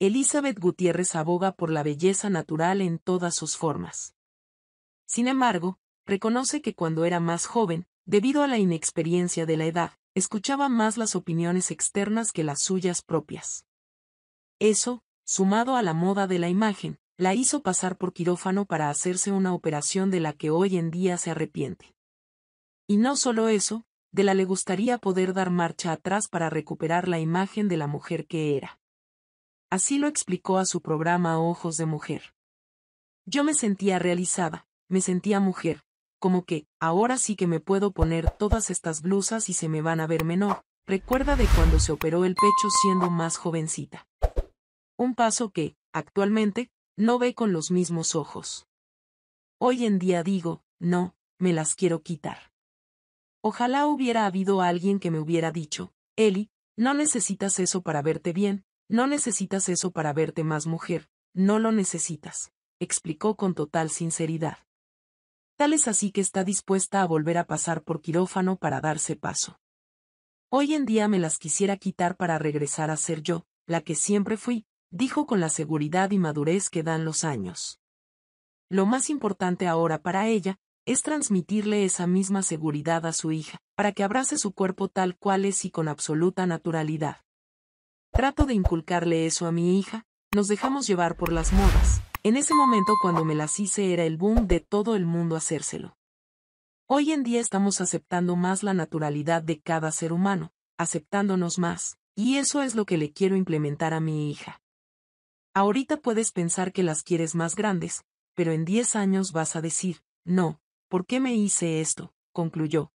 Elizabeth Gutiérrez aboga por la belleza natural en todas sus formas. Sin embargo, reconoce que cuando era más joven, debido a la inexperiencia de la edad, escuchaba más las opiniones externas que las suyas propias. Eso, sumado a la moda de la imagen, la hizo pasar por quirófano para hacerse una operación de la que hoy en día se arrepiente. Y no solo eso, de la le gustaría poder dar marcha atrás para recuperar la imagen de la mujer que era. Así lo explicó a su programa Ojos de Mujer. Yo me sentía realizada, me sentía mujer, como que, ahora sí que me puedo poner todas estas blusas y se me van a ver menor, recuerda de cuando se operó el pecho siendo más jovencita. Un paso que, actualmente, no ve con los mismos ojos. Hoy en día digo, no, me las quiero quitar. Ojalá hubiera habido alguien que me hubiera dicho, Eli, no necesitas eso para verte bien, no necesitas eso para verte más mujer, no lo necesitas, explicó con total sinceridad. Tal es así que está dispuesta a volver a pasar por quirófano para darse paso. Hoy en día me las quisiera quitar para regresar a ser yo, la que siempre fui, dijo con la seguridad y madurez que dan los años. Lo más importante ahora para ella, es transmitirle esa misma seguridad a su hija, para que abrace su cuerpo tal cual es y con absoluta naturalidad. Trato de inculcarle eso a mi hija, nos dejamos llevar por las modas. En ese momento cuando me las hice era el boom de todo el mundo hacérselo. Hoy en día estamos aceptando más la naturalidad de cada ser humano, aceptándonos más, y eso es lo que le quiero implementar a mi hija. Ahorita puedes pensar que las quieres más grandes, pero en 10 años vas a decir, no, ¿por qué me hice esto? concluyó.